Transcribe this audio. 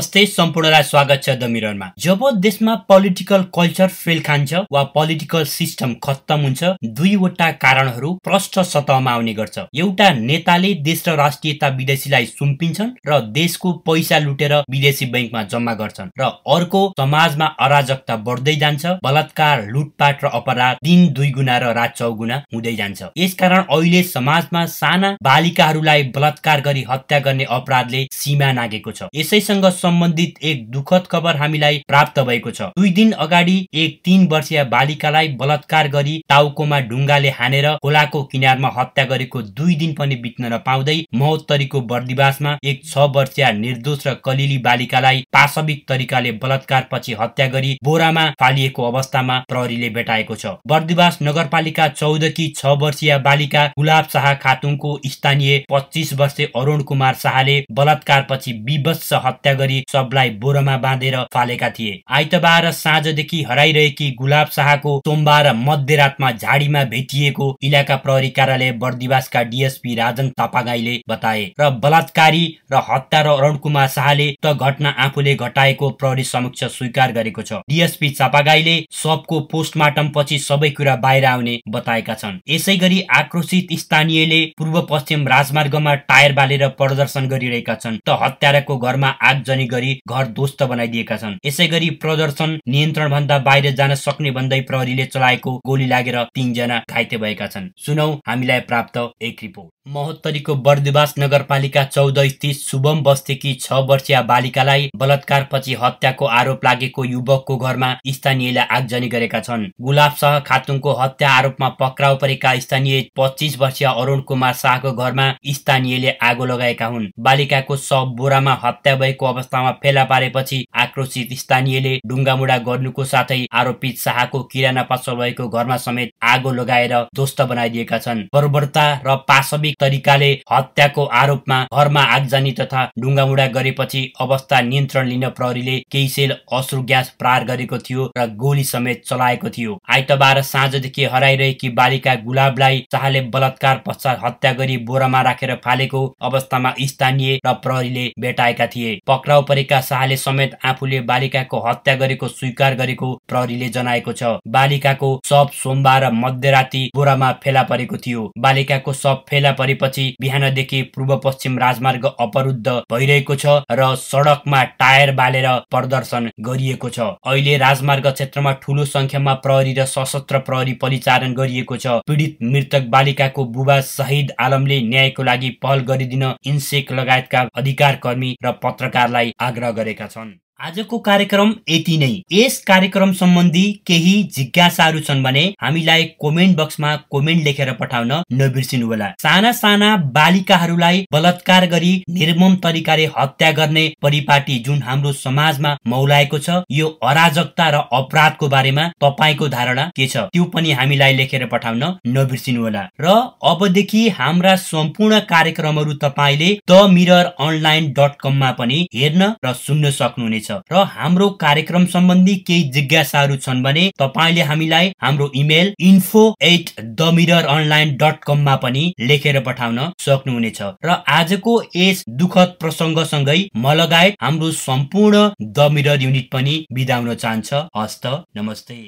नमस्ते सम्पूर्णलाई स्वागत छ द मिररमा जब देशमा पोलिटिकल कल्चर फेल खान्छ वा पोलिटिकल सिस्टम खत्तम हुन्छ दुईवटा कारणहरू प्रष्ट सतहमा आउने गर्छ एउटा नेताले देश र राष्ट्रियता विदेशीलाई सुम्पिन्छन् र देशको पैसा लुटेर विदेशी बैङ्कमा जम्मा गर्छन् र अर्को समाजमा अराजकता बढ्दै जान्छ बलात्कार लुटपाट र अपराध दिन दुई गुणा र रात चौगुना हुँदै जान्छ यसकारण अहिले समाजमा साना बालिकाहरूलाई बलात्कार गरी हत्या गर्ने अपराधले सीमा नागेको छ यसैसँग सम्बन्धित एक दुखद खबर हामीलाई प्राप्त भएको छ दुई दिन अगाडि एक तीन वर्षीय बालिकालाई बलात्कार गरी टाउकोमा ढुङ्गाले हानेर खोलाको किनारमा हत्या गरेको दुई दिन पनि बित्न नपाउँदै महोत्तरीको बर्दिवासमा एक छ वर्षीय निर्दोष र कलिली बालिकालाई पाशविक तरिकाले बलात्कार पछि हत्या गरी बोरामा फालिएको अवस्थामा प्रहरीले भेटाएको छ बर्दिवास नगरपालिका कि छ वर्षीय बालिका गुलाब शाह खातुङको स्थानीय पच्चिस वर्षे अरुण कुमार शाहले बलात्कार पछि विभत्स हत्या गरी सबलाई बोरोमा बाँधेर फालेका थिए आइतबार साँझदेखि हराइरहेकी गुलाब शाहको सोमबार मध्यरातमा झाडीमा भेटिएको इलाका प्रहरी कार्यालय बर्दिवासका डिएसपी राजन तापागाईले बताए र बलात्कारी र हत्या र अरुण कुमार शाहले त घटना आफूले घटाएको प्रहरी समक्ष स्वीकार गरेको छ डिएसपी चापागाईले सबको पोस्टमार्टम पछि सबै कुरा बाहिर आउने बताएका छन् यसै गरी आक्रोशित स्थानीयले पूर्व पश्चिम राजमार्गमा टायर बालेर प्रदर्शन गरिरहेका छन् त हत्याराको घरमा आगजनी गरी घर ध्वस्त बनाइदिएका छन् यसै गरी प्रदर्शन भन्दा बाहिर जान सक्ने भन्दै प्रहरीले चलाएको गोली लागेर तीनजना घाइते भएका छन् सुनौ हामीलाई प्राप्त एक रिपोर्ट महोत्तरीको बर्दिवास नगरपालिका चौध स्थित शुभम बस्तीकी छ वर्षीय बालिकालाई बलात्कार पछि हत्याको आरोप लागेको युवकको घरमा स्थानीयले आगजनी गरेका छन् गुलाब शाह खातुङको हत्या आरोपमा पक्राउ परेका स्थानीय पच्चिस वर्षीय अरुण कुमार शाहको घरमा स्थानीयले आगो लगाएका हुन् बालिकाको सब बोरामा हत्या भएको अवस्था अवस्थामा फेला पारेपछि आक्रोशित स्थानीयले डुङ्गामुडा गर्नुको साथै आरोपित शाहको किराना पसल भएको घरमा समेत आगो लगाएर ध्वस्त बनाइदिएका छन् बर्बरता र पाशविक तरिकाले हत्याको आरोपमा घरमा आगजानी तथा डुङ्गामुडा गरेपछि अवस्था नियन्त्रण लिन प्रहरीले केही सेल अश्रु ग्यास प्रहार गरेको थियो र गोली समेत चलाएको थियो आइतबार साँझदेखि हराइरहेकी बालिका गुलाबलाई शाहले बलात्कार पश्चात हत्या गरी बोरामा राखेर फालेको अवस्थामा स्थानीय र प्रहरीले भेटाएका थिए पक्राउ परेका शाहले समेत आफू आफूले बालिकाको हत्या गरेको स्वीकार गरेको प्रहरीले जनाएको छ बालिकाको शव सोमबार मध्यराति बोरामा फेला परेको थियो बालिकाको शव फेला परेपछि बिहानदेखि पूर्व पश्चिम राजमार्ग अपरुद्ध भइरहेको छ र सडकमा टायर बालेर प्रदर्शन गरिएको छ अहिले राजमार्ग क्षेत्रमा ठूलो संख्यामा प्रहरी र सशस्त्र प्रहरी परिचालन गरिएको छ पीडित मृतक बालिकाको बुबा शहीद आलमले न्यायको लागि पहल गरिदिन इन्सेक लगायतका अधिकार कर्मी र पत्रकारलाई आग्रह गरेका छन् आजको कार्यक्रम यति नै यस कार्यक्रम सम्बन्धी केही जिज्ञासाहरू छन् भने हामीलाई कमेन्ट बक्समा कमेन्ट लेखेर पठाउन नबिर्सिनु होला साना साना बालिकाहरूलाई बलात्कार गरी निर्मम तरिकाले हत्या गर्ने परिपाटी जुन हाम्रो समाजमा मौलाएको छ यो अराजकता र अपराधको बारेमा तपाईँको धारणा के छ त्यो पनि हामीलाई लेखेर पठाउन नबिर्सिनु होला र अबदेखि हाम्रा सम्पूर्ण कार्यक्रमहरू तपाईँले द मिरर अनलाइन डट कममा पनि हेर्न र सुन्न सक्नुहुनेछ हुनेछ र हाम्रो कार्यक्रम सम्बन्धी केही जिज्ञासाहरू छन् भने तपाईँले हामीलाई हाम्रो email info at the mirror online dot कममा पनि लेखेर पठाउन सक्नुहुनेछ र आजको यस दुखद प्रसङ्गसँगै म लगायत हाम्रो सम्पूर्ण द मिरर युनिट पनि बिदाउन चाहन्छ हस्त नमस्ते